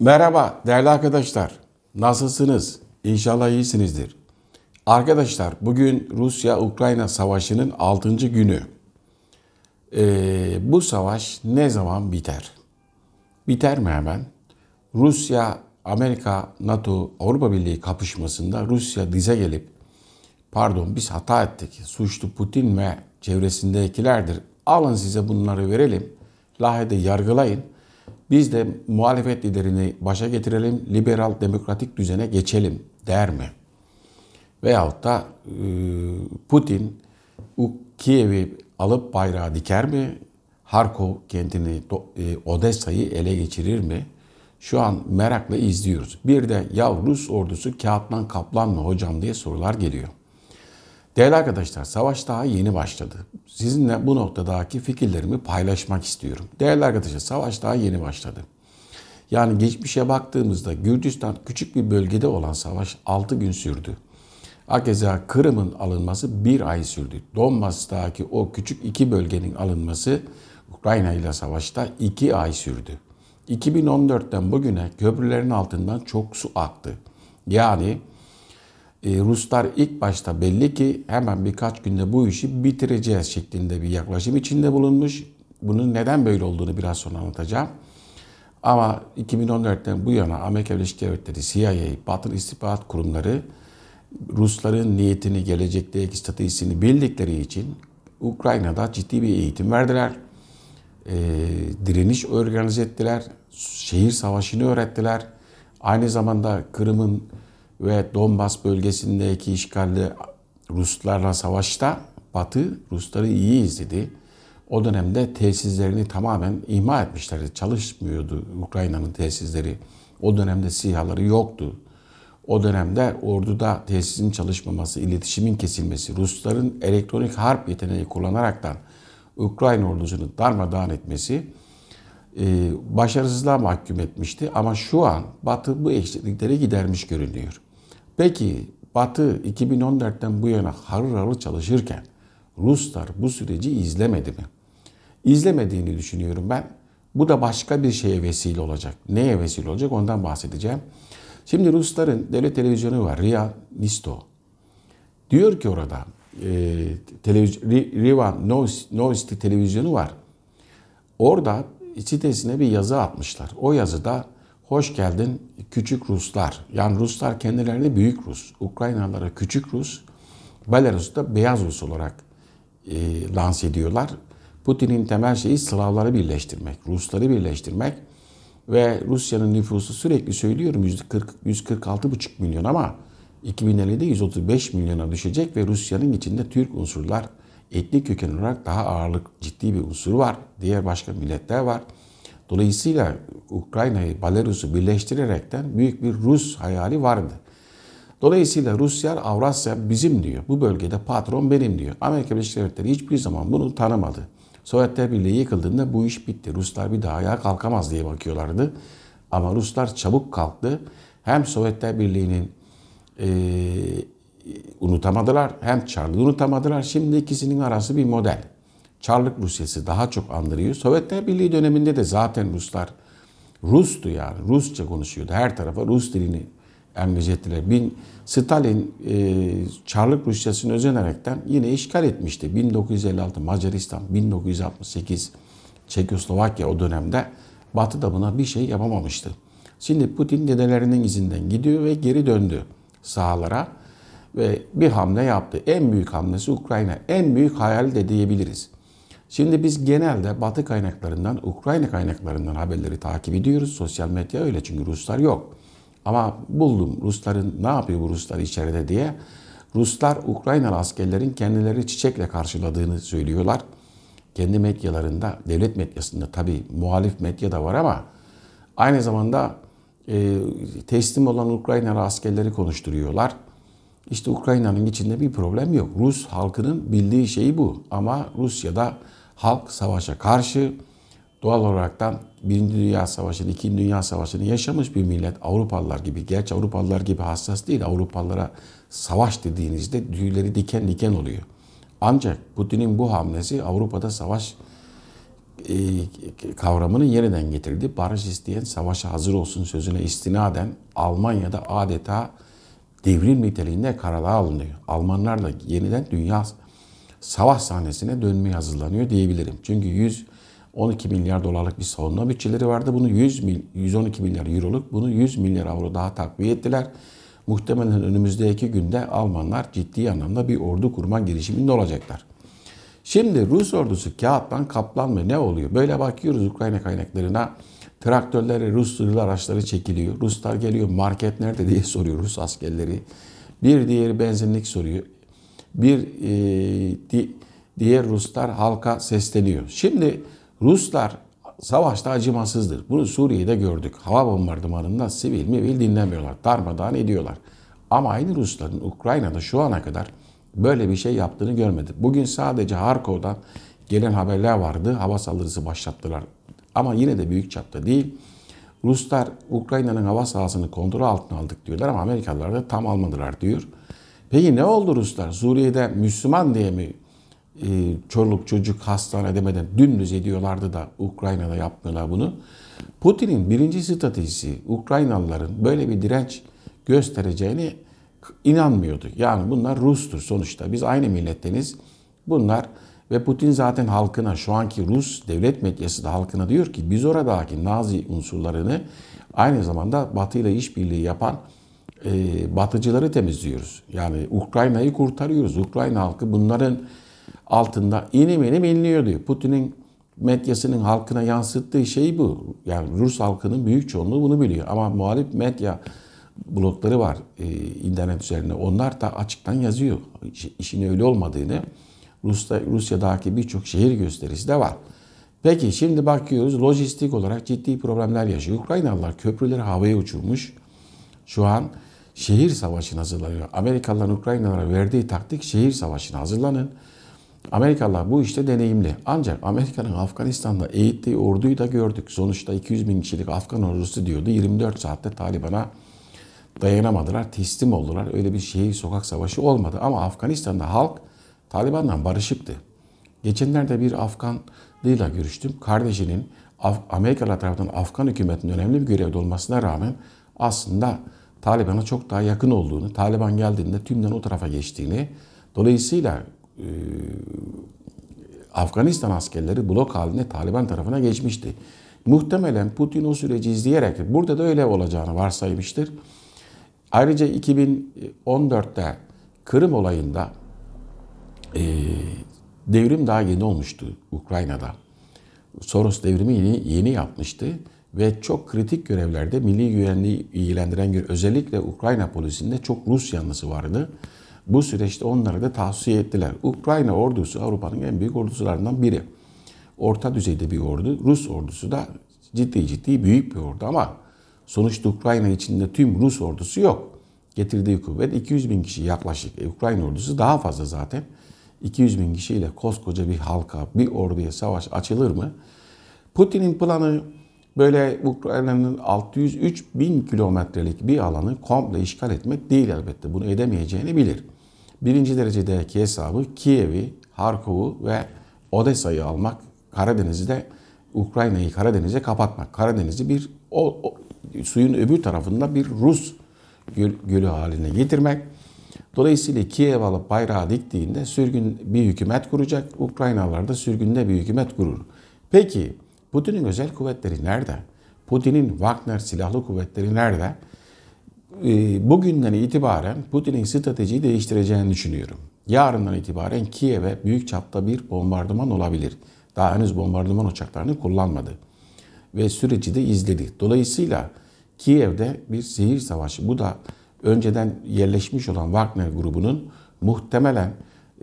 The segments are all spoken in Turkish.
Merhaba değerli arkadaşlar. Nasılsınız? İnşallah iyisinizdir. Arkadaşlar bugün Rusya-Ukrayna savaşının 6. günü. Ee, bu savaş ne zaman biter? Biter mi hemen? Rusya, Amerika, NATO, Avrupa Birliği kapışmasında Rusya dize gelip pardon biz hata ettik. Suçlu Putin ve çevresindekilerdir. Alın size bunları verelim. Lahede yargılayın biz de muhalefet liderini başa getirelim, liberal demokratik düzene geçelim der mi? Veyahut da e, Putin Kiev'i alıp bayrağı diker mi? Harkov kentini, e, Odessa'yı ele geçirir mi? Şu an merakla izliyoruz. Bir de ya Rus ordusu kağıttan kaplan mı hocam diye sorular geliyor. Değerli arkadaşlar, savaş daha yeni başladı. Sizinle bu noktadaki fikirlerimi paylaşmak istiyorum. Değerli arkadaşlar, savaş daha yeni başladı. Yani geçmişe baktığımızda Gürcistan küçük bir bölgede olan savaş 6 gün sürdü. Akeza Kırım'ın alınması bir ay sürdü. Donbas'taki o küçük iki bölgenin alınması Ukrayna ile savaşta iki ay sürdü. 2014'ten bugüne köprülerin altından çok su aktı. Yani ee, Ruslar ilk başta belli ki hemen birkaç günde bu işi bitireceğiz şeklinde bir yaklaşım içinde bulunmuş. Bunun neden böyle olduğunu biraz sonra anlatacağım. Ama 2014'ten bu yana Amerika Birleşik Devletleri, CIA, Batı İstihbarat Kurumları Rusların niyetini, gelecekteki stratejisini bildikleri için Ukrayna'da ciddi bir eğitim verdiler. E, direniş organize ettiler. Şehir savaşını öğrettiler. Aynı zamanda Kırım'ın ve Donbas bölgesindeki işgalde Ruslarla savaşta Batı Rusları iyi izledi. O dönemde tesislerini tamamen imha etmişlerdi. Çalışmıyordu Ukrayna'nın tesisleri. O dönemde sihaları yoktu. O dönemde orduda tesisin çalışmaması, iletişimin kesilmesi, Rusların elektronik harp yeteneği kullanaraktan Ukrayna ordusunu darmadağın etmesi e, başarısızlığa mahkum etmişti. Ama şu an Batı bu eksiklikleri gidermiş görünüyor. Peki Batı 2014'ten bu yana harır harır çalışırken Ruslar bu süreci izlemedi mi? İzlemediğini düşünüyorum ben. Bu da başka bir şeye vesile olacak. Neye vesile olacak ondan bahsedeceğim. Şimdi Rusların devlet televizyonu var. Ria Nisto. Diyor ki orada e, televiz- Riva Novosti televizyonu var. Orada sitesine bir yazı atmışlar. O yazıda Hoş geldin küçük Ruslar. Yani Ruslar kendilerini büyük Rus. Ukraynalılara küçük Rus. Belarus'ta beyaz Rus olarak e, lanse ediyorlar. Putin'in temel şeyi Slavları birleştirmek, Rusları birleştirmek ve Rusya'nın nüfusu sürekli söylüyorum 140, 146,5 milyon ama 2050'de 135 milyona düşecek ve Rusya'nın içinde Türk unsurlar etnik köken olarak daha ağırlık ciddi bir unsur var. Diğer başka milletler var. Dolayısıyla Ukrayna'yı, Belarus'u birleştirerekten büyük bir Rus hayali vardı. Dolayısıyla Rusya, Avrasya bizim diyor. Bu bölgede patron benim diyor. Amerika Birleşik Devletleri hiçbir zaman bunu tanımadı. Sovyetler Birliği yıkıldığında bu iş bitti. Ruslar bir daha ayağa kalkamaz diye bakıyorlardı. Ama Ruslar çabuk kalktı. Hem Sovyetler Birliği'nin e, unutamadılar hem Charlie'yi unutamadılar. Şimdi ikisinin arası bir model. Çarlık Rusyası daha çok andırıyor. Sovyetler Birliği döneminde de zaten Ruslar Rustu yani Rusça konuşuyordu. Her tarafa Rus dilini engage ettiler. Bin, Stalin e, Çarlık Rusyası'nı özenerekten yine işgal etmişti. 1956 Macaristan, 1968 Çekoslovakya o dönemde Batı da buna bir şey yapamamıştı. Şimdi Putin dedelerinin izinden gidiyor ve geri döndü sahalara ve bir hamle yaptı. En büyük hamlesi Ukrayna. En büyük hayal de diyebiliriz. Şimdi biz genelde Batı kaynaklarından, Ukrayna kaynaklarından haberleri takip ediyoruz. Sosyal medya öyle çünkü Ruslar yok. Ama buldum Rusların ne yapıyor bu Ruslar içeride diye. Ruslar Ukraynalı askerlerin kendileri çiçekle karşıladığını söylüyorlar. Kendi medyalarında, devlet medyasında tabii muhalif medya da var ama aynı zamanda e, teslim olan Ukraynalı askerleri konuşturuyorlar. İşte Ukrayna'nın içinde bir problem yok. Rus halkının bildiği şey bu ama Rusya'da halk savaşa karşı doğal olaraktan Birinci Dünya Savaşı'nı, İkinci Dünya Savaşı'nı yaşamış bir millet Avrupalılar gibi. Gerçi Avrupalılar gibi hassas değil. Avrupalılara savaş dediğinizde tüyleri diken diken oluyor. Ancak Putin'in bu hamlesi Avrupa'da savaş e, kavramını yeniden getirdi. Barış isteyen savaşa hazır olsun sözüne istinaden Almanya'da adeta devrim niteliğinde kararlar alınıyor. da yeniden dünya savaş sahnesine dönmeye hazırlanıyor diyebilirim. Çünkü 112 milyar dolarlık bir savunma bütçeleri vardı. Bunu 100 mil, 112 milyar euroluk, bunu 100 milyar avro daha takviye ettiler. Muhtemelen önümüzdeki günde Almanlar ciddi anlamda bir ordu kurma girişiminde olacaklar. Şimdi Rus ordusu kağıttan kaplanma Ne oluyor? Böyle bakıyoruz Ukrayna kaynaklarına. Traktörleri, Rus sırlı araçları çekiliyor. Ruslar geliyor market nerede diye soruyor Rus askerleri. Bir diğeri benzinlik soruyor bir e, di, diğer Ruslar halka sesleniyor. Şimdi Ruslar savaşta acımasızdır. Bunu Suriye'de gördük. Hava bombardımanından sivil mivil dinlemiyorlar. Darmadağın ediyorlar. Ama aynı Rusların Ukrayna'da şu ana kadar böyle bir şey yaptığını görmedik. Bugün sadece Harkov'dan gelen haberler vardı. Hava saldırısı başlattılar. Ama yine de büyük çapta değil. Ruslar Ukrayna'nın hava sahasını kontrol altına aldık diyorlar ama Amerikalılar da tam almadılar diyor. Peki ne oldu Ruslar? Suriye'de Müslüman diye mi e, çoluk çocuk hastane demeden dümdüz ediyorlardı da Ukrayna'da yapmıyorlar bunu. Putin'in birinci stratejisi Ukraynalıların böyle bir direnç göstereceğini inanmıyordu. Yani bunlar Rus'tur sonuçta. Biz aynı milletteniz. Bunlar ve Putin zaten halkına şu anki Rus devlet medyası da halkına diyor ki biz oradaki Nazi unsurlarını aynı zamanda Batı ile işbirliği yapan e, batıcıları temizliyoruz. Yani Ukrayna'yı kurtarıyoruz. Ukrayna halkı bunların altında inim inim inliyor diyor. Putin'in medyasının halkına yansıttığı şey bu. Yani Rus halkının büyük çoğunluğu bunu biliyor. Ama muhalif medya blokları var e, internet üzerinde. Onlar da açıktan yazıyor işin öyle olmadığını. Rus'ta, Rusya'daki birçok şehir gösterisi de var. Peki şimdi bakıyoruz lojistik olarak ciddi problemler yaşıyor. Ukraynalılar köprüleri havaya uçurmuş. Şu an şehir savaşına hazırlanıyor. Amerikalıların Ukraynalara verdiği taktik şehir savaşına hazırlanın. Amerikalılar bu işte deneyimli. Ancak Amerika'nın Afganistan'da eğittiği orduyu da gördük. Sonuçta 200 bin kişilik Afgan ordusu diyordu. 24 saatte Taliban'a dayanamadılar, teslim oldular. Öyle bir şehir sokak savaşı olmadı. Ama Afganistan'da halk Taliban'dan barışıktı. Geçenlerde bir Afganlıyla görüştüm. Kardeşinin Amerikalılar tarafından Afgan hükümetinin önemli bir görevde olmasına rağmen aslında Taliban'a çok daha yakın olduğunu, Taliban geldiğinde tümden o tarafa geçtiğini, dolayısıyla e, Afganistan askerleri blok halinde Taliban tarafına geçmişti. Muhtemelen Putin o süreci izleyerek burada da öyle olacağını varsaymıştır. Ayrıca 2014'te Kırım olayında e, devrim daha yeni olmuştu Ukrayna'da. Soros devrimi yeni, yeni yapmıştı ve çok kritik görevlerde milli güvenliği ilgilendiren özellikle Ukrayna polisinde çok Rus yanlısı vardı. Bu süreçte onlara da tavsiye ettiler. Ukrayna ordusu Avrupa'nın en büyük ordusularından biri. Orta düzeyde bir ordu. Rus ordusu da ciddi ciddi büyük bir ordu ama sonuçta Ukrayna içinde tüm Rus ordusu yok. Getirdiği kuvvet 200 bin kişi yaklaşık. E, Ukrayna ordusu daha fazla zaten. 200 bin kişiyle koskoca bir halka, bir orduya savaş açılır mı? Putin'in planı böyle Ukrayna'nın 603 bin kilometrelik bir alanı komple işgal etmek değil elbette. Bunu edemeyeceğini bilir. Birinci derecedeki hesabı Kiev'i, Harkov'u ve Odessa'yı almak, Karadeniz'de Ukrayna'yı Karadeniz'e kapatmak. Karadeniz'i bir o, o, suyun öbür tarafında bir Rus göl, gölü haline getirmek. Dolayısıyla Kiev alıp bayrağı diktiğinde sürgün bir hükümet kuracak. Ukraynalılar da sürgünde bir hükümet kurur. Peki Putin'in özel kuvvetleri nerede? Putin'in Wagner silahlı kuvvetleri nerede? Ee, bugünden itibaren Putin'in stratejiyi değiştireceğini düşünüyorum. Yarından itibaren Kiev'e büyük çapta bir bombardıman olabilir. Daha henüz bombardıman uçaklarını kullanmadı. Ve süreci de izledi. Dolayısıyla Kiev'de bir sihir savaşı. Bu da önceden yerleşmiş olan Wagner grubunun muhtemelen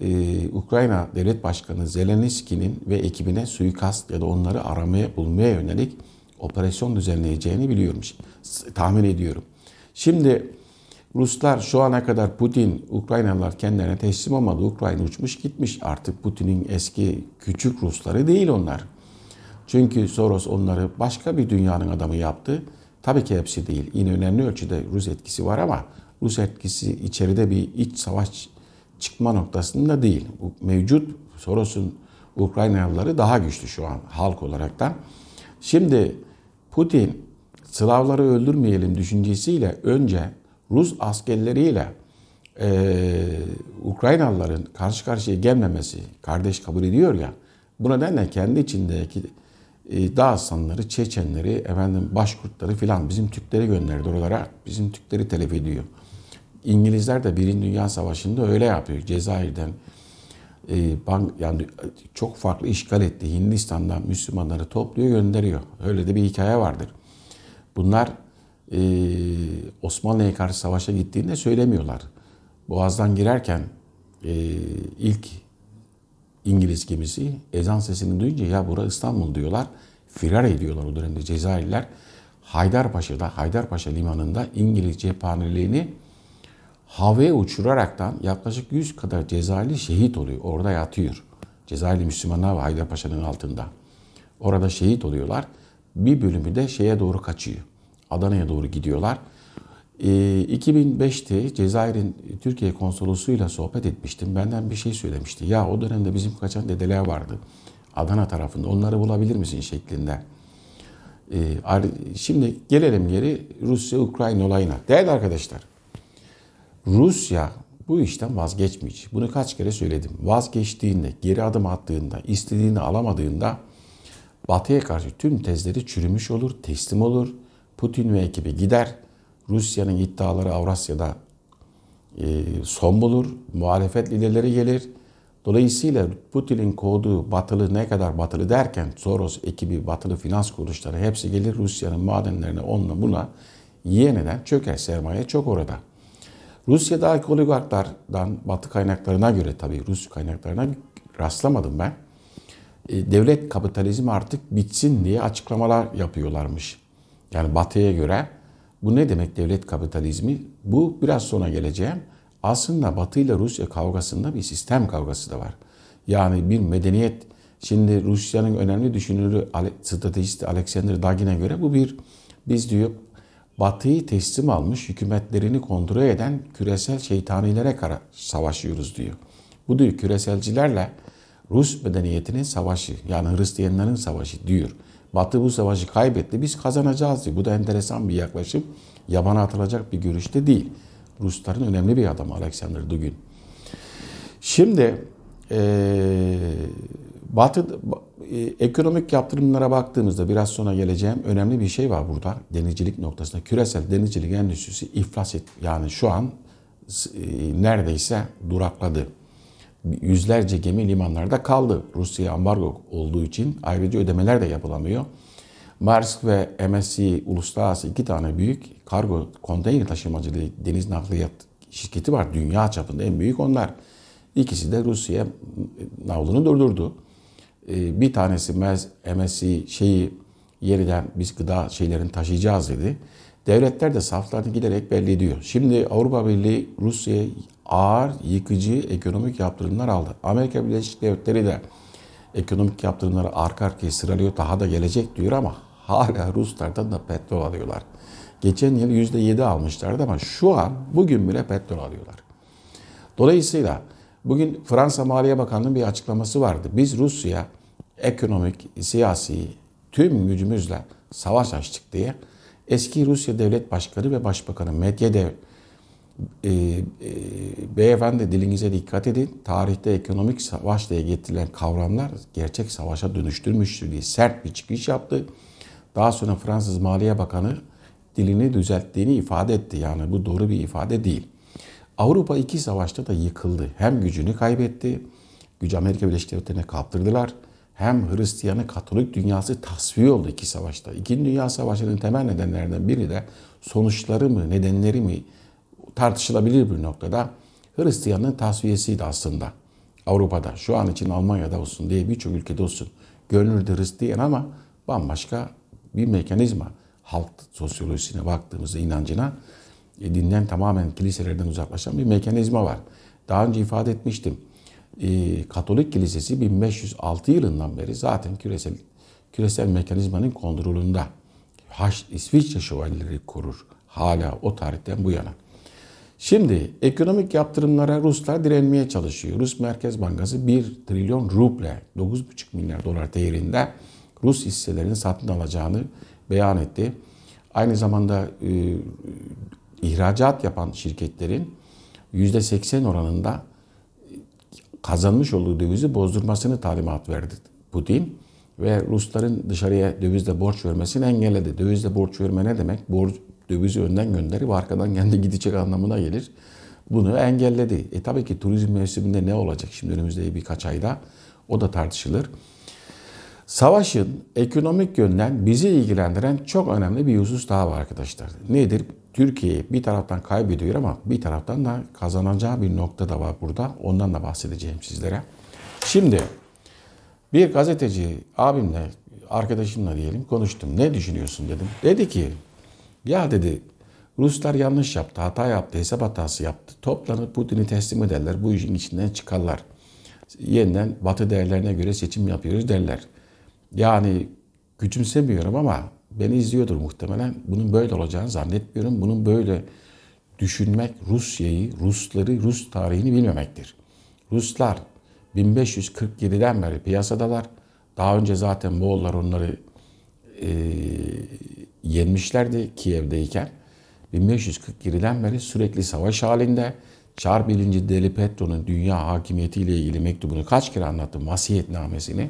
e, Ukrayna Devlet Başkanı Zelenski'nin ve ekibine suikast ya da onları aramaya bulmaya yönelik operasyon düzenleyeceğini biliyormuş. Tahmin ediyorum. Şimdi Ruslar şu ana kadar Putin, Ukraynalılar kendilerine teslim olmadı. Ukrayna uçmuş gitmiş. Artık Putin'in eski küçük Rusları değil onlar. Çünkü Soros onları başka bir dünyanın adamı yaptı. Tabii ki hepsi değil. Yine önemli ölçüde Rus etkisi var ama Rus etkisi içeride bir iç savaş çıkma noktasında değil. Bu mevcut Soros'un Ukraynalıları daha güçlü şu an halk olarak da. Şimdi Putin Slavları öldürmeyelim düşüncesiyle önce Rus askerleriyle e, Ukraynalıların karşı karşıya gelmemesi kardeş kabul ediyor ya. Bu nedenle kendi içindeki e, Dağıstanları, Çeçenleri, efendim Başkurtları filan bizim Türkleri gönderdi oralara. Bizim Türkleri telef ediyor. İngilizler de Birinci Dünya Savaşı'nda öyle yapıyor. Cezayir'den e, bank yani çok farklı işgal etti Hindistan'dan Müslümanları topluyor gönderiyor. Öyle de bir hikaye vardır. Bunlar e, Osmanlı'ya karşı savaşa gittiğinde söylemiyorlar. Boğaz'dan girerken e, ilk İngiliz gemisi ezan sesini duyunca ya bura İstanbul diyorlar. Firar ediyorlar o dönemde Cezayirliler. Haydarpaşa'da, Haydarpaşa limanında İngiliz cephanelerini havaya uçuraraktan yaklaşık 100 kadar Cezayirli şehit oluyor. Orada yatıyor. Cezayirli Müslümanlar ve Paşa'nın altında. Orada şehit oluyorlar. Bir bölümü de şeye doğru kaçıyor. Adana'ya doğru gidiyorlar. 2005'te ee, Cezayir'in Türkiye konsolosuyla sohbet etmiştim. Benden bir şey söylemişti. Ya o dönemde bizim kaçan dedeler vardı. Adana tarafında. Onları bulabilir misin şeklinde. Ee, şimdi gelelim geri Rusya-Ukrayna olayına. Değerli arkadaşlar Rusya bu işten vazgeçmeyecek. Bunu kaç kere söyledim. Vazgeçtiğinde, geri adım attığında, istediğini alamadığında Batı'ya karşı tüm tezleri çürümüş olur, teslim olur. Putin ve ekibi gider. Rusya'nın iddiaları Avrasya'da e, son bulur. Muhalefet liderleri gelir. Dolayısıyla Putin'in kovduğu batılı ne kadar batılı derken Soros ekibi, batılı finans kuruluşları hepsi gelir Rusya'nın madenlerine onunla buna yeniden çöker sermaye çok orada. Rusya'daki oligarklardan, batı kaynaklarına göre tabii Rus kaynaklarına rastlamadım ben. E, devlet kapitalizmi artık bitsin diye açıklamalar yapıyorlarmış. Yani batıya göre bu ne demek devlet kapitalizmi? Bu biraz sonra geleceğim. Aslında Batı ile Rusya kavgasında bir sistem kavgası da var. Yani bir medeniyet. Şimdi Rusya'nın önemli düşünürü stratejist Alexander Dagin'e göre bu bir biz diyor Batı'yı teslim almış hükümetlerini kontrol eden küresel şeytanilere kara savaşıyoruz diyor. Bu diyor küreselcilerle Rus medeniyetinin savaşı yani Hristiyanların savaşı diyor. Batı bu savaşı kaybetti biz kazanacağız diyor. Bu da enteresan bir yaklaşım. Yabana atılacak bir görüşte değil. Rusların önemli bir adamı Alexander Dugin. Şimdi ee, Batı ee, ekonomik yaptırımlara baktığımızda biraz sonra geleceğim önemli bir şey var burada. Denizcilik noktasında küresel denizcilik endüstrisi iflas et yani şu an e, neredeyse durakladı. Yüzlerce gemi limanlarda kaldı. Rusya ambargo olduğu için ayrıca ödemeler de yapılamıyor. Maersk ve MSC uluslararası iki tane büyük kargo konteyner taşımacılığı deniz nakliyat şirketi var. Dünya çapında en büyük onlar. İkisi de Rusya navlunu durdurdu. Ee, bir tanesi MSI şeyi yeniden biz gıda şeylerini taşıyacağız dedi. Devletler de saflarını giderek belli ediyor. Şimdi Avrupa Birliği Rusya'ya ağır yıkıcı ekonomik yaptırımlar aldı. Amerika Birleşik Devletleri de ekonomik yaptırımları arka arkaya sıralıyor daha da gelecek diyor ama hala Ruslardan da petrol alıyorlar. Geçen yıl %7 almışlardı ama şu an bugün bile petrol alıyorlar. Dolayısıyla Bugün Fransa Maliye Bakanlığı'nın bir açıklaması vardı. Biz Rusya ekonomik, siyasi tüm gücümüzle savaş açtık diye eski Rusya Devlet Başkanı ve Başbakanı Medvedev e, e, beyefendi dilinize dikkat edin. Tarihte ekonomik savaş diye getirilen kavramlar gerçek savaşa dönüştürmüştür diye sert bir çıkış yaptı. Daha sonra Fransız Maliye Bakanı dilini düzelttiğini ifade etti. Yani bu doğru bir ifade değil. Avrupa iki savaşta da yıkıldı. Hem gücünü kaybetti, gücü Amerika Birleşik Devletleri'ne kaptırdılar. Hem Hristiyanı Katolik dünyası tasfiye oldu iki savaşta. İkinci Dünya Savaşı'nın temel nedenlerinden biri de sonuçları mı, nedenleri mi tartışılabilir bir noktada Hristiyanın tasfiyesiydi aslında. Avrupa'da, şu an için Almanya'da olsun diye birçok ülkede olsun. Görünürde Hristiyan ama bambaşka bir mekanizma. Halk sosyolojisine baktığımızda inancına e, dinden tamamen kiliselerden uzaklaşan bir mekanizma var. Daha önce ifade etmiştim. E, Katolik Kilisesi 1506 yılından beri zaten küresel küresel mekanizmanın kontrolünde. Haç, İsviçre şövalyeleri kurur. Hala o tarihten bu yana. Şimdi ekonomik yaptırımlara Ruslar direnmeye çalışıyor. Rus Merkez Bankası 1 trilyon ruble 9,5 milyar dolar değerinde Rus hisselerini satın alacağını beyan etti. Aynı zamanda e, ihracat yapan şirketlerin %80 oranında kazanmış olduğu dövizi bozdurmasını talimat verdi Putin ve Rusların dışarıya dövizle borç vermesini engelledi. Dövizle borç verme ne demek? Borç, dövizi önden gönderip arkadan kendi gidecek anlamına gelir. Bunu engelledi. E tabii ki turizm mevsiminde ne olacak şimdi önümüzde birkaç ayda? O da tartışılır. Savaşın ekonomik yönden bizi ilgilendiren çok önemli bir husus daha var arkadaşlar. Nedir? Türkiye bir taraftan kaybediyor ama bir taraftan da kazanacağı bir nokta da var burada. Ondan da bahsedeceğim sizlere. Şimdi bir gazeteci abimle, arkadaşımla diyelim konuştum. Ne düşünüyorsun dedim. Dedi ki ya dedi Ruslar yanlış yaptı, hata yaptı, hesap hatası yaptı. Toplanıp Putin'i teslim ederler, bu işin içinden çıkarlar. Yeniden Batı değerlerine göre seçim yapıyoruz derler. Yani küçümsemiyorum ama beni izliyordur muhtemelen. Bunun böyle olacağını zannetmiyorum. Bunun böyle düşünmek Rusya'yı, Rusları, Rus tarihini bilmemektir. Ruslar 1547'den beri piyasadalar. Daha önce zaten Moğollar onları e, yenmişlerdi Kiev'deyken. 1547'den beri sürekli savaş halinde. Çar 1. Deli Petro'nun dünya hakimiyetiyle ilgili mektubunu kaç kere anlattım vasiyetnamesini.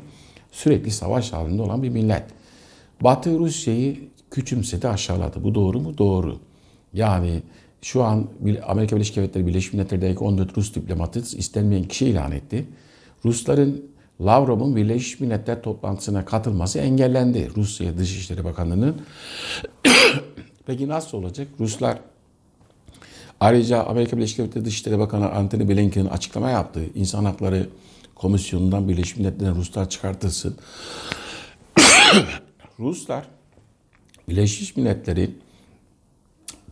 Sürekli savaş halinde olan bir millet. Batı Rusya'yı küçümsedi, aşağıladı. Bu doğru mu? Doğru. Yani şu an Amerika Birleşik Devletleri Birleşmiş Milletler'deki 14 Rus diplomatı istenmeyen kişi ilan etti. Rusların Lavrov'un Birleşmiş Milletler toplantısına katılması engellendi. Rusya Dışişleri Bakanlığı'nın. Peki nasıl olacak? Ruslar ayrıca Amerika Birleşik Devletleri Dışişleri Bakanı Antony Blinken'in açıklama yaptığı İnsan Hakları Komisyonu'ndan Birleşmiş Milletler'den Ruslar çıkartılsın. Ruslar Birleşmiş Milletler'in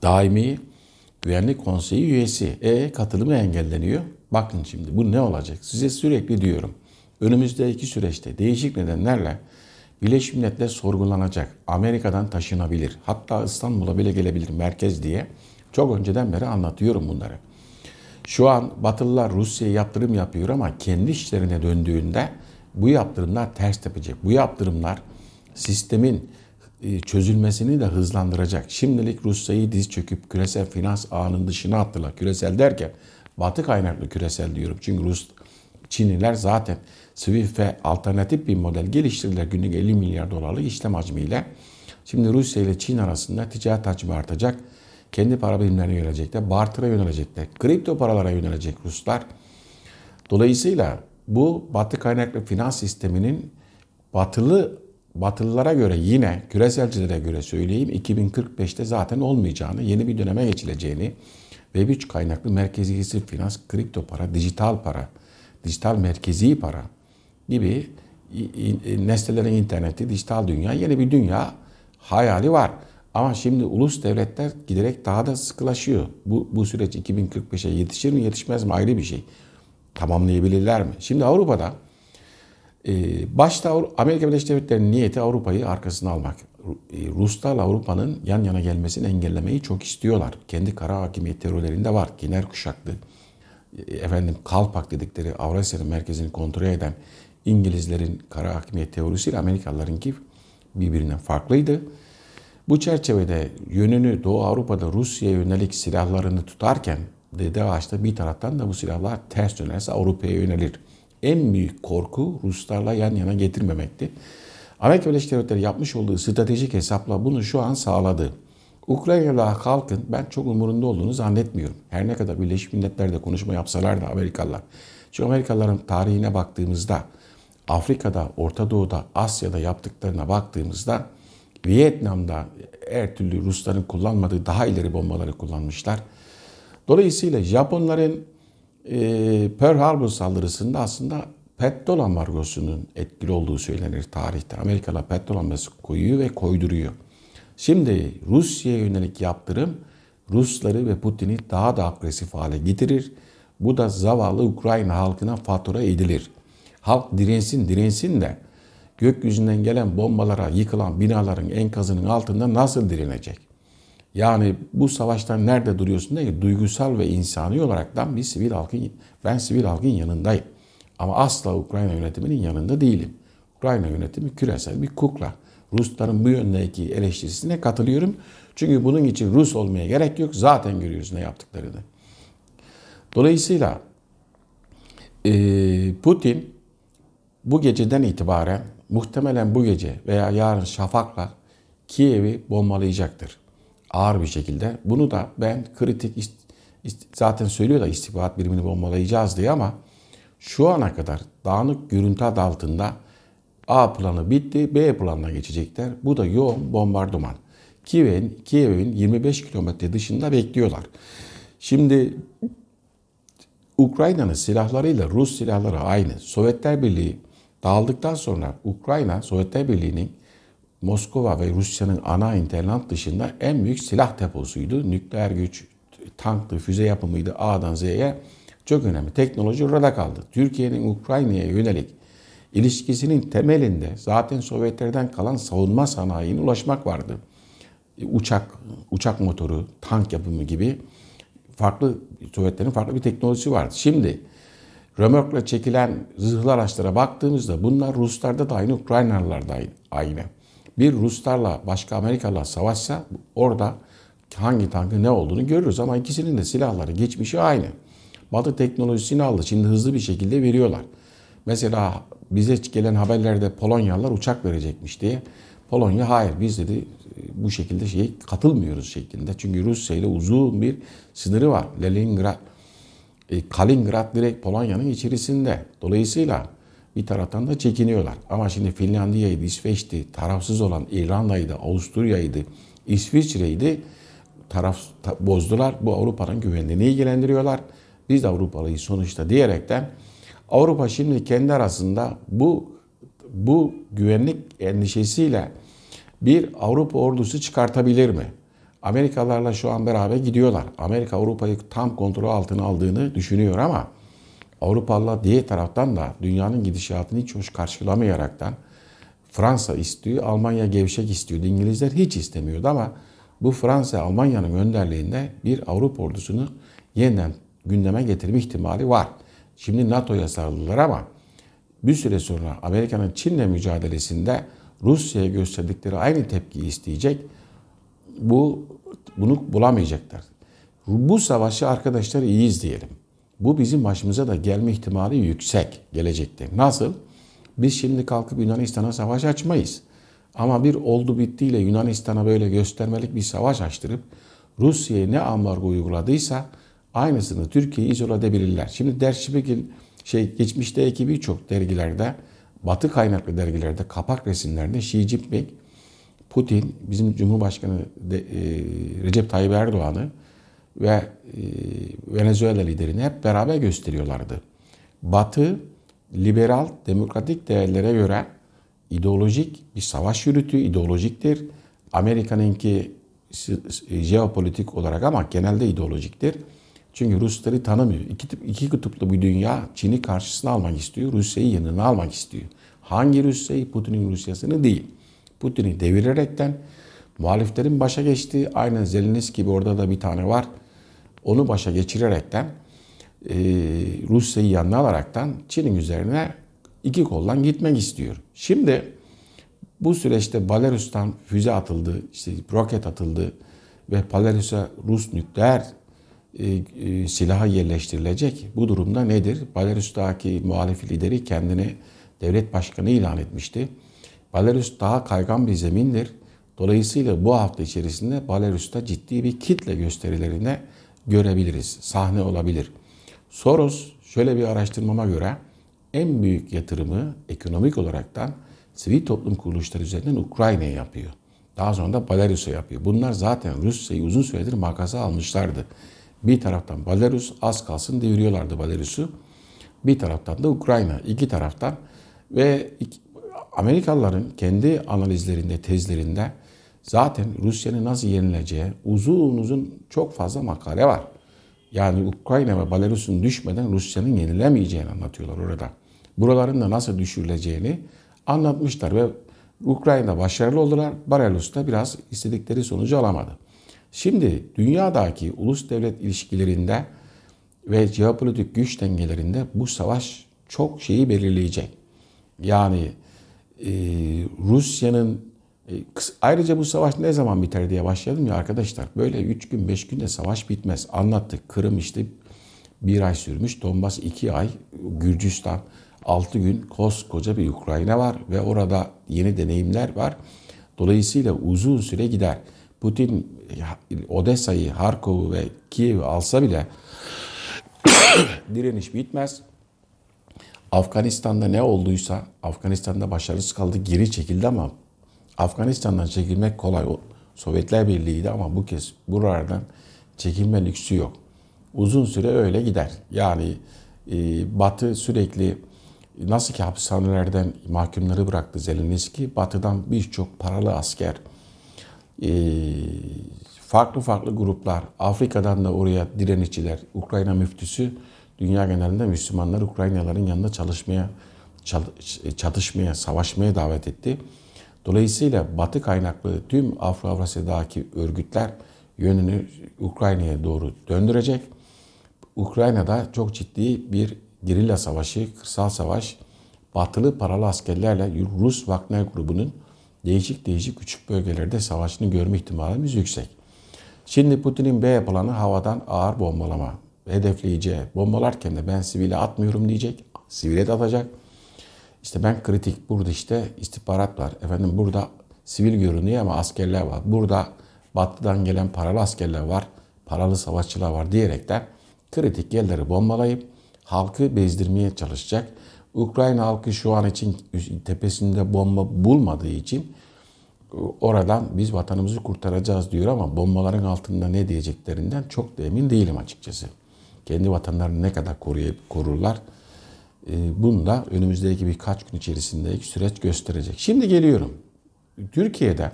daimi Güvenlik Konseyi üyesi. E katılımı engelleniyor. Bakın şimdi bu ne olacak? Size sürekli diyorum. Önümüzdeki süreçte değişik nedenlerle Birleşmiş Milletler sorgulanacak. Amerika'dan taşınabilir. Hatta İstanbul'a bile gelebilir merkez diye. Çok önceden beri anlatıyorum bunları. Şu an Batılılar Rusya'ya yaptırım yapıyor ama kendi işlerine döndüğünde bu yaptırımlar ters tepecek. Bu yaptırımlar sistemin e, çözülmesini de hızlandıracak. Şimdilik Rusya'yı diz çöküp küresel finans ağının dışına attılar. Küresel derken batı kaynaklı küresel diyorum. Çünkü Rus Çinliler zaten Swift ve alternatif bir model geliştirdiler. günlük 50 milyar dolarlık işlem hacmiyle. Şimdi Rusya ile Çin arasında ticaret hacmi artacak. Kendi para birimlerine yönelecekler. Barter'a yönelecekler. Kripto paralara yönelecek Ruslar. Dolayısıyla bu batı kaynaklı finans sisteminin batılı Batılılara göre yine küreselcilere göre söyleyeyim 2045'te zaten olmayacağını, yeni bir döneme geçileceğini ve bir kaynaklı merkezi hisse finans, kripto para, dijital para, dijital merkezi para gibi nesnelerin interneti, dijital dünya, yeni bir dünya hayali var. Ama şimdi ulus devletler giderek daha da sıkılaşıyor. Bu, bu süreç 2045'e yetişir mi yetişmez mi ayrı bir şey. Tamamlayabilirler mi? Şimdi Avrupa'da ee, başta Amerika Birleşik Devletleri'nin niyeti Avrupa'yı arkasına almak. E, Ruslarla Avrupa'nın yan yana gelmesini engellemeyi çok istiyorlar. Kendi kara hakimiyet teorilerinde var. Giner kuşaklı, e, efendim Kalpak dedikleri Avrasya'nın merkezini kontrol eden İngilizlerin kara hakimiyet teorisiyle Amerikalılarınki birbirinden farklıydı. Bu çerçevede yönünü Doğu Avrupa'da Rusya'ya yönelik silahlarını tutarken Dede Ağaç'ta bir taraftan da bu silahlar ters dönerse Avrupa'ya yönelir en büyük korku Ruslarla yan yana getirmemekti. Amerika Birleşik Devletleri yapmış olduğu stratejik hesapla bunu şu an sağladı. Ukrayna'da halkın ben çok umurunda olduğunu zannetmiyorum. Her ne kadar Birleşmiş Milletler'de konuşma yapsalar da Amerikalılar. Çünkü Amerikalıların tarihine baktığımızda Afrika'da, Orta Doğu'da, Asya'da yaptıklarına baktığımızda Vietnam'da her türlü Rusların kullanmadığı daha ileri bombaları kullanmışlar. Dolayısıyla Japonların ee, Pearl Harbor saldırısında aslında petrol ambargosunun etkili olduğu söylenir tarihte. Amerika'la petrol ambargosu koyuyor ve koyduruyor. Şimdi Rusya'ya yönelik yaptırım Rusları ve Putin'i daha da agresif hale getirir. Bu da zavallı Ukrayna halkına fatura edilir. Halk dirensin dirensin de gökyüzünden gelen bombalara yıkılan binaların enkazının altında nasıl direnecek? Yani bu savaştan nerede duruyorsun diye duygusal ve insani olaraktan bir sivil halkın, ben sivil halkın yanındayım. Ama asla Ukrayna yönetiminin yanında değilim. Ukrayna yönetimi küresel bir kukla. Rusların bu yöndeki eleştirisine katılıyorum. Çünkü bunun için Rus olmaya gerek yok. Zaten görüyoruz ne yaptıklarını. Dolayısıyla e, Putin bu geceden itibaren muhtemelen bu gece veya yarın şafakla Kiev'i bombalayacaktır ağır bir şekilde. Bunu da ben kritik zaten söylüyor da istihbarat birimini bombalayacağız diye ama şu ana kadar dağınık görüntü adı altında A planı bitti, B planına geçecekler. Bu da yoğun bombardıman. Kiev'in Kiev'in 25 kilometre dışında bekliyorlar. Şimdi Ukrayna'nın silahlarıyla Rus silahları aynı. Sovyetler Birliği dağıldıktan sonra Ukrayna Sovyetler Birliği'nin Moskova ve Rusya'nın ana interland dışında en büyük silah deposuydu. Nükleer güç, tanktı, füze yapımıydı A'dan Z'ye. Çok önemli. Teknoloji orada kaldı. Türkiye'nin Ukrayna'ya yönelik ilişkisinin temelinde zaten Sovyetlerden kalan savunma sanayine ulaşmak vardı. E, uçak, uçak motoru, tank yapımı gibi farklı Sovyetlerin farklı bir teknolojisi vardı. Şimdi römorkla çekilen zırhlı araçlara baktığımızda bunlar Ruslarda da aynı, Ukraynalılarda da aynı bir Ruslarla başka Amerikalılar savaşsa orada hangi tankı ne olduğunu görürüz ama ikisinin de silahları geçmişi aynı. Batı teknolojisini aldı. Şimdi hızlı bir şekilde veriyorlar. Mesela bize gelen haberlerde Polonyalılar uçak verecekmiş diye. Polonya hayır biz dedi bu şekilde şeye katılmıyoruz şeklinde. Çünkü Rusya ile uzun bir sınırı var. Leningrad, e, Kaliningrad direkt Polonya'nın içerisinde. Dolayısıyla bir taraftan da çekiniyorlar. Ama şimdi Finlandiya'ydı, İsveç'ti, tarafsız olan İrlanda'ydı, Avusturya'ydı, İsviçre'ydi. Taraf ta, bozdular. Bu Avrupa'nın güvenliğini ilgilendiriyorlar. Biz de Avrupalıyız sonuçta diyerekten Avrupa şimdi kendi arasında bu bu güvenlik endişesiyle bir Avrupa ordusu çıkartabilir mi? Amerikalarla şu an beraber gidiyorlar. Amerika Avrupa'yı tam kontrol altına aldığını düşünüyor ama Avrupalılar diğer taraftan da dünyanın gidişatını hiç hoş karşılamayaraktan Fransa istiyor, Almanya gevşek istiyor, İngilizler hiç istemiyordu ama bu Fransa Almanya'nın önderliğinde bir Avrupa ordusunu yeniden gündeme getirme ihtimali var. Şimdi NATO'ya sarıldılar ama bir süre sonra Amerika'nın Çin'le mücadelesinde Rusya'ya gösterdikleri aynı tepkiyi isteyecek. Bu bunu bulamayacaklar. Bu savaşı arkadaşlar iyi izleyelim. Bu bizim başımıza da gelme ihtimali yüksek gelecekte. Nasıl? Biz şimdi kalkıp Yunanistan'a savaş açmayız. Ama bir oldu bittiyle Yunanistan'a böyle göstermelik bir savaş açtırıp Rusya'ya ne ambargo uyguladıysa aynısını Türkiye'yi izole edebilirler. Şimdi Derşibik'in şey geçmişteki birçok dergilerde Batı kaynaklı dergilerde kapak resimlerinde Xi Jinping, Putin, bizim Cumhurbaşkanı e, Recep Tayyip Erdoğan'ı ve e, Venezuela liderini hep beraber gösteriyorlardı. Batı liberal demokratik değerlere göre ideolojik bir savaş yürütü ideolojiktir. Amerika'nınki e, jeopolitik olarak ama genelde ideolojiktir. Çünkü Rusları tanımıyor. İki, tip, iki kutuplu bir dünya Çin'i karşısına almak istiyor, Rusya'yı yanına almak istiyor. Hangi Rusya'yı? Putin'in Rusya'sını değil. Putin'i devirerekten muhaliflerin başa geçtiği, aynen Zelenski gibi orada da bir tane var onu başa geçirerekten e, Rusya'yı yanına alaraktan Çin'in üzerine iki koldan gitmek istiyor. Şimdi bu süreçte Belarus'tan füze atıldı, işte roket atıldı ve Belarus'a Rus nükleer e, e, silaha yerleştirilecek. Bu durumda nedir? Belarus'taki muhalif lideri kendini devlet başkanı ilan etmişti. Belarus daha kaygan bir zemindir. Dolayısıyla bu hafta içerisinde Belarus'ta ciddi bir kitle gösterilerine görebiliriz. Sahne olabilir. Soros şöyle bir araştırmama göre en büyük yatırımı ekonomik olaraktan sivil toplum kuruluşları üzerinden Ukrayna'ya yapıyor. Daha sonra da Belarus'a yapıyor. Bunlar zaten Rusya'yı uzun süredir makasa almışlardı. Bir taraftan Belarus az kalsın deviriyorlardı Belarus'u. Bir taraftan da Ukrayna. iki taraftan ve Amerikalıların kendi analizlerinde, tezlerinde Zaten Rusya'nın nasıl yenileceği uzun uzun çok fazla makale var. Yani Ukrayna ve Belarus'un düşmeden Rusya'nın yenilemeyeceğini anlatıyorlar orada. Buraların da nasıl düşürüleceğini anlatmışlar ve Ukrayna'da başarılı oldular. Belarus da biraz istedikleri sonucu alamadı. Şimdi dünyadaki ulus devlet ilişkilerinde ve jeopolitik güç dengelerinde bu savaş çok şeyi belirleyecek. Yani e, Rusya'nın e, ayrıca bu savaş ne zaman biter diye başladım ya arkadaşlar. Böyle 3 gün 5 günde savaş bitmez. Anlattık. Kırım işte bir ay sürmüş. Donbas iki ay. Gürcistan altı gün koskoca bir Ukrayna var ve orada yeni deneyimler var. Dolayısıyla uzun süre gider. Putin Odessa'yı, Harkov'u ve Kiev'i alsa bile direniş bitmez. Afganistan'da ne olduysa, Afganistan'da başarısız kaldı, geri çekildi ama Afganistan'dan çekilmek kolay. O Sovyetler Birliği'ydi ama bu kez buralardan çekilme lüksü yok. Uzun süre öyle gider. Yani e, Batı sürekli nasıl ki hapishanelerden mahkumları bıraktı Zelenski, Batı'dan birçok paralı asker, e, farklı farklı gruplar, Afrika'dan da oraya direnişçiler, Ukrayna müftüsü dünya genelinde Müslümanlar Ukraynalıların yanında çalışmaya, e, çatışmaya, savaşmaya davet etti. Dolayısıyla Batı kaynaklı tüm Afro-Avrasya'daki örgütler yönünü Ukrayna'ya doğru döndürecek. Ukrayna'da çok ciddi bir gerilla savaşı, kırsal savaş, batılı paralı askerlerle Rus Wagner grubunun değişik değişik küçük bölgelerde savaşını görme ihtimalimiz yüksek. Şimdi Putin'in B planı havadan ağır bombalama hedefleyeceği bombalarken de ben sivile atmıyorum diyecek. Sivile de atacak. İşte ben kritik, burada işte istihbarat var. Efendim burada sivil görünüyor ama askerler var. Burada batıdan gelen paralı askerler var, paralı savaşçılar var diyerek de kritik yerleri bombalayıp halkı bezdirmeye çalışacak. Ukrayna halkı şu an için tepesinde bomba bulmadığı için e, oradan biz vatanımızı kurtaracağız diyor ama bombaların altında ne diyeceklerinden çok da emin değilim açıkçası. Kendi vatanlarını ne kadar koruyup korurlar ee, bunda da önümüzdeki birkaç gün içerisindeki süreç gösterecek. Şimdi geliyorum. Türkiye'de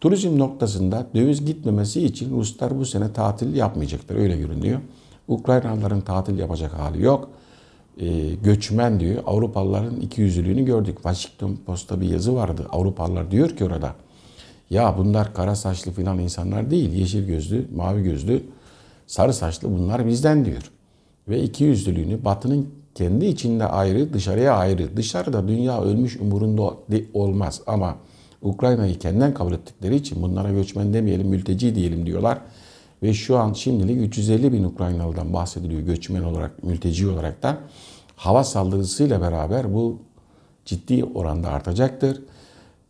turizm noktasında döviz gitmemesi için Ruslar bu sene tatil yapmayacaklar. Öyle görünüyor. Ukraynalıların tatil yapacak hali yok. Ee, göçmen diyor. Avrupalıların iki yüzlülüğünü gördük. Washington Post'ta bir yazı vardı. Avrupalılar diyor ki orada ya bunlar kara saçlı filan insanlar değil. Yeşil gözlü, mavi gözlü, sarı saçlı bunlar bizden diyor. Ve iki yüzlülüğünü batının kendi içinde ayrı, dışarıya ayrı. Dışarıda dünya ölmüş umurunda olmaz ama Ukrayna'yı kendinden kabul ettikleri için bunlara göçmen demeyelim, mülteci diyelim diyorlar. Ve şu an şimdilik 350 bin Ukraynalı'dan bahsediliyor göçmen olarak, mülteci olarak da. Hava saldırısıyla beraber bu ciddi oranda artacaktır.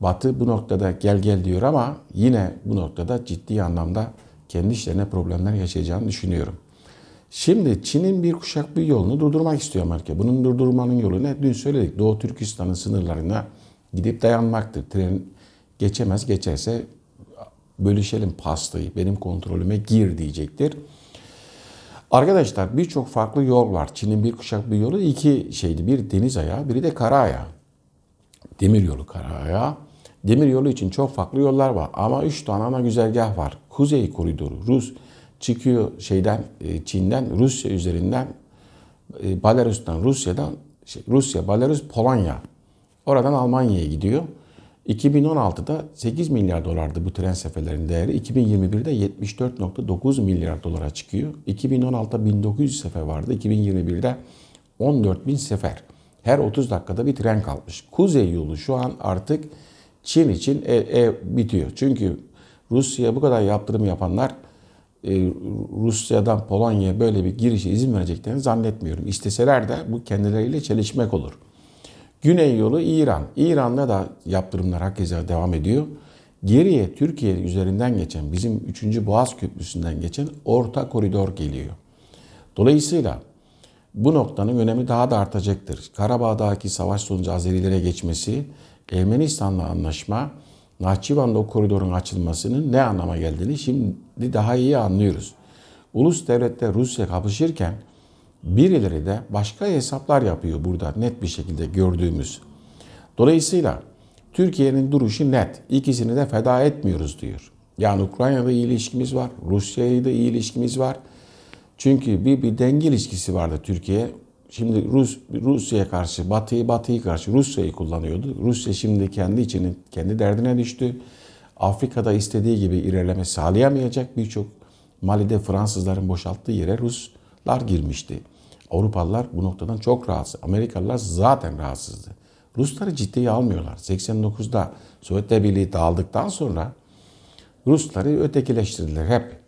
Batı bu noktada gel gel diyor ama yine bu noktada ciddi anlamda kendi işlerine problemler yaşayacağını düşünüyorum. Şimdi Çin'in bir kuşak bir yolunu durdurmak istiyor Amerika. Bunun durdurmanın yolu ne? Dün söyledik Doğu Türkistan'ın sınırlarına gidip dayanmaktır. Tren geçemez, geçerse bölüşelim pastayı, benim kontrolüme gir diyecektir. Arkadaşlar birçok farklı yol var. Çin'in bir kuşak bir yolu iki şeydi. Bir deniz ayağı, biri de kara ayağı. Demir yolu kara ayağı. Demir yolu için çok farklı yollar var. Ama üç tane ana güzergah var. Kuzey koridoru, Rus, çıkıyor şeyden e, Çin'den Rusya üzerinden e, Belarus'tan Rusya'dan şey, Rusya, Belarus, Polonya. Oradan Almanya'ya gidiyor. 2016'da 8 milyar dolardı bu tren seferlerinin değeri. 2021'de 74.9 milyar dolara çıkıyor. 2016'da 1900 sefer vardı. 2021'de 14.000 sefer. Her 30 dakikada bir tren kalmış. Kuzey yolu şu an artık Çin için e, e, bitiyor. Çünkü Rusya'ya bu kadar yaptırım yapanlar e, Rusya'dan Polonya'ya böyle bir girişe izin vereceklerini zannetmiyorum. İsteseler de bu kendileriyle çelişmek olur. Güney yolu İran. İran'da da yaptırımlar hakeza devam ediyor. Geriye Türkiye üzerinden geçen bizim 3. Boğaz Köprüsü'nden geçen orta koridor geliyor. Dolayısıyla bu noktanın önemi daha da artacaktır. Karabağ'daki savaş sonucu Azerilere geçmesi, Ermenistan'la anlaşma, Nahçıvan'da o koridorun açılmasının ne anlama geldiğini şimdi daha iyi anlıyoruz. Ulus devlette Rusya kapışırken birileri de başka hesaplar yapıyor burada net bir şekilde gördüğümüz. Dolayısıyla Türkiye'nin duruşu net. İkisini de feda etmiyoruz diyor. Yani Ukrayna'da iyi ilişkimiz var, Rusya'yla da iyi ilişkimiz var. Çünkü bir, bir denge ilişkisi vardı Türkiye şimdi Rus Rusya'ya karşı, Batı'yı Batı'yı karşı Rusya'yı kullanıyordu. Rusya şimdi kendi içini kendi derdine düştü. Afrika'da istediği gibi ilerleme sağlayamayacak birçok Mali'de Fransızların boşalttığı yere Ruslar girmişti. Avrupalılar bu noktadan çok rahatsız. Amerikalılar zaten rahatsızdı. Rusları ciddiye almıyorlar. 89'da Sovyetler Birliği dağıldıktan sonra Rusları ötekileştirdiler hep.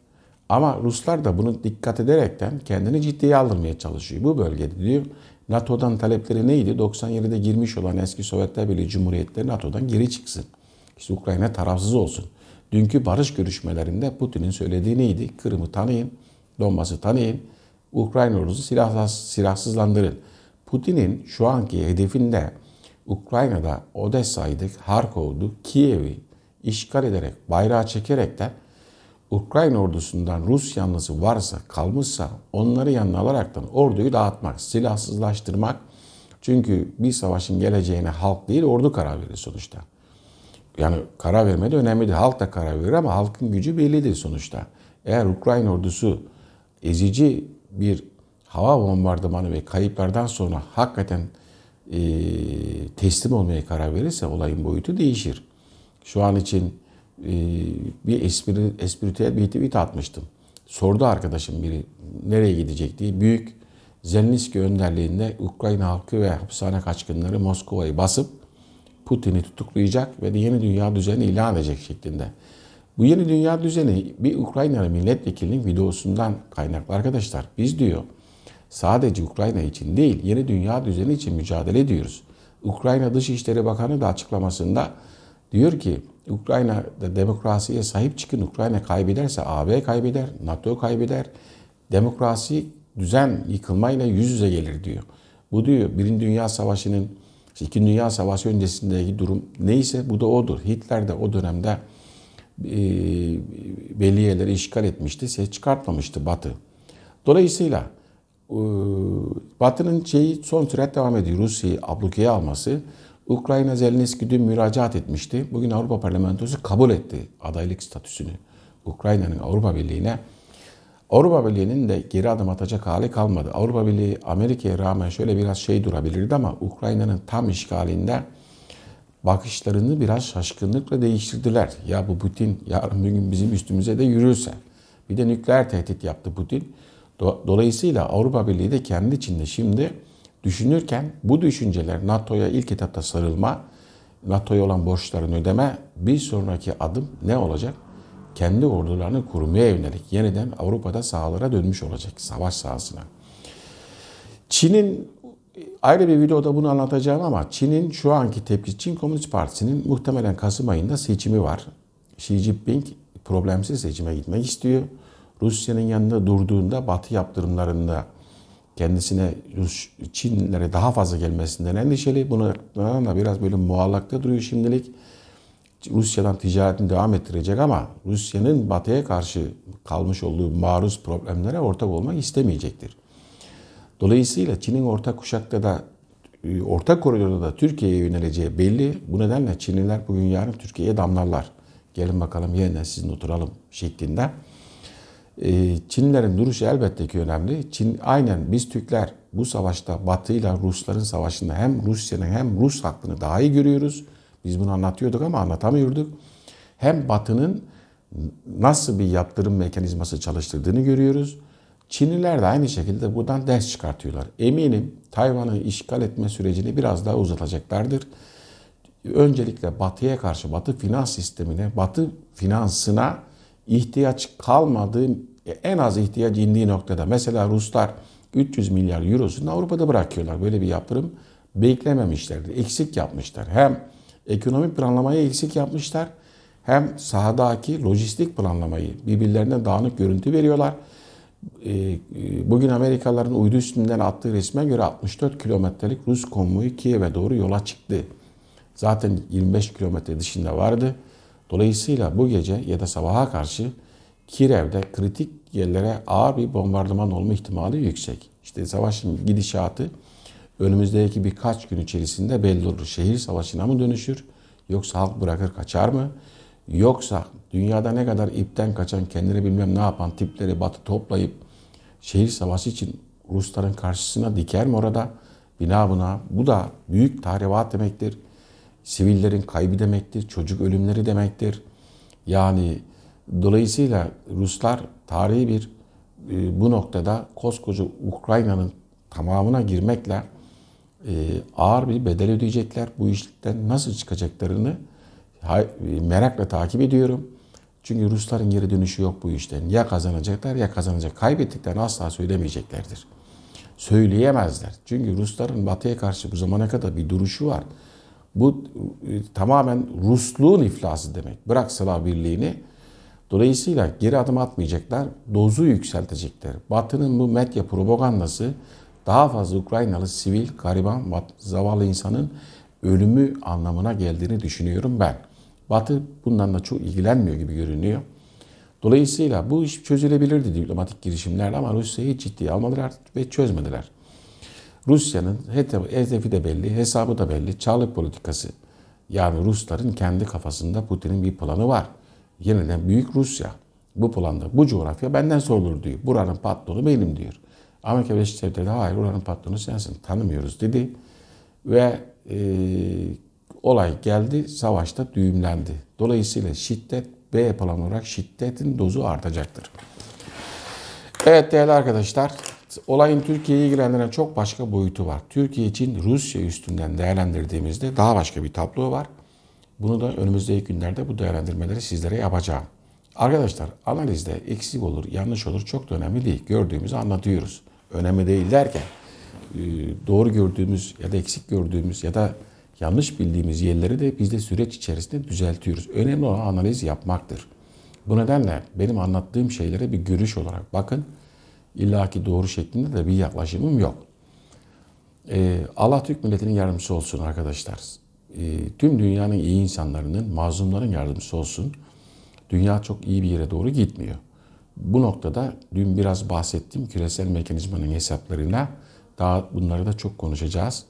Ama Ruslar da bunu dikkat ederekten kendini ciddiye aldırmaya çalışıyor. Bu bölgede diyor NATO'dan talepleri neydi? 97'de girmiş olan eski Sovyetler Birliği Cumhuriyetleri NATO'dan geri çıksın. İşte Ukrayna tarafsız olsun. Dünkü barış görüşmelerinde Putin'in söylediği neydi? Kırım'ı tanıyın, Donbas'ı tanıyın, Ukrayna ordusu silahsız, silahsızlandırın. Putin'in şu anki hedefinde Ukrayna'da Odessa'ydı, Harkov'du, Kiev'i işgal ederek, bayrağı çekerek de Ukrayna ordusundan Rus yanlısı varsa, kalmışsa onları yanına alaraktan orduyu dağıtmak, silahsızlaştırmak. Çünkü bir savaşın geleceğine halk değil ordu karar verir sonuçta. Yani karar verme de önemli değil. Halk da karar verir ama halkın gücü bellidir sonuçta. Eğer Ukrayna ordusu ezici bir hava bombardımanı ve kayıplardan sonra hakikaten e, teslim olmaya karar verirse olayın boyutu değişir. Şu an için ee, bir espri, espritüel bir tweet atmıştım. Sordu arkadaşım biri nereye gidecek diye. Büyük Zelenski önderliğinde Ukrayna halkı ve hapishane kaçkınları Moskova'yı basıp Putin'i tutuklayacak ve de yeni dünya düzeni ilan edecek şeklinde. Bu yeni dünya düzeni bir Ukraynalı milletvekilinin videosundan kaynaklı arkadaşlar. Biz diyor sadece Ukrayna için değil yeni dünya düzeni için mücadele ediyoruz. Ukrayna Dışişleri Bakanı da açıklamasında diyor ki Ukrayna'da demokrasiye sahip çıkın. Ukrayna kaybederse AB kaybeder, NATO kaybeder. Demokrasi düzen yıkılmayla yüz yüze gelir diyor. Bu diyor Birinci Dünya Savaşı'nın işte Dünya Savaşı öncesindeki durum neyse bu da odur. Hitler de o dönemde e, belediyeleri işgal etmişti, ses çıkartmamıştı Batı. Dolayısıyla e, Batı'nın şeyi son sürat devam ediyor. Rusya'yı ablukeye alması Ukrayna Zelenski dün müracaat etmişti. Bugün Avrupa Parlamentosu kabul etti adaylık statüsünü Ukrayna'nın Avrupa Birliği'ne. Avrupa Birliği'nin de geri adım atacak hali kalmadı. Avrupa Birliği Amerika'ya rağmen şöyle biraz şey durabilirdi ama Ukrayna'nın tam işgalinde bakışlarını biraz şaşkınlıkla değiştirdiler. Ya bu Putin yarın bir gün bizim üstümüze de yürürse. Bir de nükleer tehdit yaptı Putin. Dolayısıyla Avrupa Birliği de kendi içinde şimdi düşünürken bu düşünceler NATO'ya ilk etapta sarılma, NATO'ya olan borçlarını ödeme, bir sonraki adım ne olacak? Kendi ordularını kurmaya yönelik yeniden Avrupa'da sahalara dönmüş olacak, savaş sahasına. Çin'in ayrı bir videoda bunu anlatacağım ama Çin'in şu anki tepki, Çin Komünist Partisi'nin muhtemelen Kasım ayında seçimi var. Xi Jinping problemsiz seçime gitmek istiyor. Rusya'nın yanında durduğunda Batı yaptırımlarında kendisine Çinlere daha fazla gelmesinden endişeli. Buna da biraz böyle muallakta duruyor şimdilik. Rusya'dan ticaretini devam ettirecek ama Rusya'nın batıya karşı kalmış olduğu maruz problemlere ortak olmak istemeyecektir. Dolayısıyla Çin'in ortak kuşakta da e, ortak koridorda da Türkiye'ye yöneleceği belli. Bu nedenle Çinliler bugün yarın Türkiye'ye damlarlar. Gelin bakalım yeniden sizin oturalım şeklinde e, Çinlilerin duruşu elbette ki önemli. Çin aynen biz Türkler bu savaşta Batı ile Rusların savaşında hem Rusya'nın hem Rus hakkını daha iyi görüyoruz. Biz bunu anlatıyorduk ama anlatamıyorduk. Hem Batı'nın nasıl bir yaptırım mekanizması çalıştırdığını görüyoruz. Çinliler de aynı şekilde buradan ders çıkartıyorlar. Eminim Tayvan'ı işgal etme sürecini biraz daha uzatacaklardır. Öncelikle Batı'ya karşı, Batı finans sistemine, Batı finansına ihtiyaç kalmadığı, e, en az ihtiyaç indiği noktada. Mesela Ruslar 300 milyar eurosunu Avrupa'da bırakıyorlar. Böyle bir yaptırım beklememişlerdi. Eksik yapmışlar. Hem ekonomik planlamayı eksik yapmışlar hem sahadaki lojistik planlamayı birbirlerine dağınık görüntü veriyorlar. E, e, bugün Amerikalıların uydu üstünden attığı resme göre 64 kilometrelik Rus konvoyu Kiev'e doğru yola çıktı. Zaten 25 kilometre dışında vardı. Dolayısıyla bu gece ya da sabaha karşı Kirev'de kritik yerlere ağır bir bombardıman olma ihtimali yüksek. İşte savaşın gidişatı önümüzdeki birkaç gün içerisinde belli olur. Şehir savaşına mı dönüşür? Yoksa halk bırakır kaçar mı? Yoksa dünyada ne kadar ipten kaçan kendini bilmem ne yapan tipleri batı toplayıp şehir savaşı için Rusların karşısına diker mi orada? Bina buna. Bu da büyük tahribat demektir sivillerin kaybı demektir, çocuk ölümleri demektir. Yani dolayısıyla Ruslar tarihi bir e, bu noktada koskoca Ukrayna'nın tamamına girmekle e, ağır bir bedel ödeyecekler. Bu işten nasıl çıkacaklarını e, merakla takip ediyorum. Çünkü Rusların geri dönüşü yok bu işten. Ya kazanacaklar ya kazanacak. Kaybettiklerini asla söylemeyeceklerdir. Söyleyemezler. Çünkü Rusların batıya karşı bu zamana kadar bir duruşu var. Bu e, tamamen Rusluğun iflası demek. Bırak Slav Birliği'ni. Dolayısıyla geri adım atmayacaklar, dozu yükseltecekler. Batı'nın bu medya propagandası daha fazla Ukraynalı sivil, gariban, zavallı insanın ölümü anlamına geldiğini düşünüyorum ben. Batı bundan da çok ilgilenmiyor gibi görünüyor. Dolayısıyla bu iş çözülebilirdi diplomatik girişimlerle ama Rusya hiç ciddiye almadılar ve çözmediler. Rusya'nın hedefi de belli, hesabı da belli, çağlık politikası. Yani Rusların kendi kafasında Putin'in bir planı var. Yeniden büyük Rusya. Bu planda, bu coğrafya benden sorulur diyor. Buranın patronu benim diyor. Amerika Birleşik Devletleri hayır buranın patronu sensin, tanımıyoruz dedi. Ve e, olay geldi, savaşta düğümlendi. Dolayısıyla şiddet, B plan olarak şiddetin dozu artacaktır. Evet değerli arkadaşlar, olayın Türkiye'yi ilgilendiren çok başka boyutu var. Türkiye için Rusya üstünden değerlendirdiğimizde daha başka bir tablo var. Bunu da önümüzdeki günlerde bu değerlendirmeleri sizlere yapacağım. Arkadaşlar analizde eksik olur, yanlış olur çok da önemli değil. Gördüğümüzü anlatıyoruz. Önemli değil derken e, doğru gördüğümüz ya da eksik gördüğümüz ya da yanlış bildiğimiz yerleri de biz de süreç içerisinde düzeltiyoruz. Önemli olan analiz yapmaktır. Bu nedenle benim anlattığım şeylere bir görüş olarak bakın illaki doğru şeklinde de bir yaklaşımım yok. Ee, Allah Türk milletinin yardımcısı olsun arkadaşlar. Ee, tüm dünyanın iyi insanlarının, mazlumların yardımcısı olsun. Dünya çok iyi bir yere doğru gitmiyor. Bu noktada dün biraz bahsettiğim küresel mekanizmanın hesaplarına daha bunları da çok konuşacağız.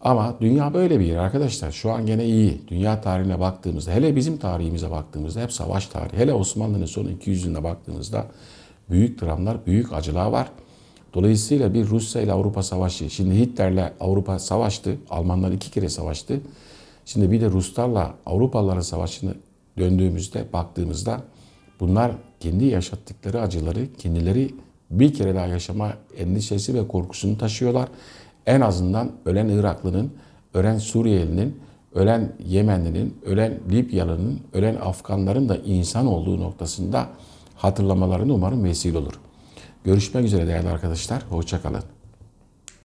Ama dünya böyle bir yer arkadaşlar. Şu an gene iyi. Dünya tarihine baktığımızda, hele bizim tarihimize baktığımızda hep savaş tarihi. Hele Osmanlı'nın son 200 yılına baktığımızda büyük dramlar, büyük acılar var. Dolayısıyla bir Rusya ile Avrupa savaşı, şimdi Hitler'le Avrupa savaştı, Almanlar iki kere savaştı. Şimdi bir de Ruslarla Avrupalıların savaşını döndüğümüzde, baktığımızda bunlar kendi yaşattıkları acıları, kendileri bir kere daha yaşama endişesi ve korkusunu taşıyorlar. En azından ölen Iraklının, ölen Suriyelinin, ölen Yemenlinin, ölen Libyalı'nın, ölen Afganların da insan olduğu noktasında hatırlamalarını umarım vesile olur. Görüşmek üzere değerli arkadaşlar. Hoşçakalın.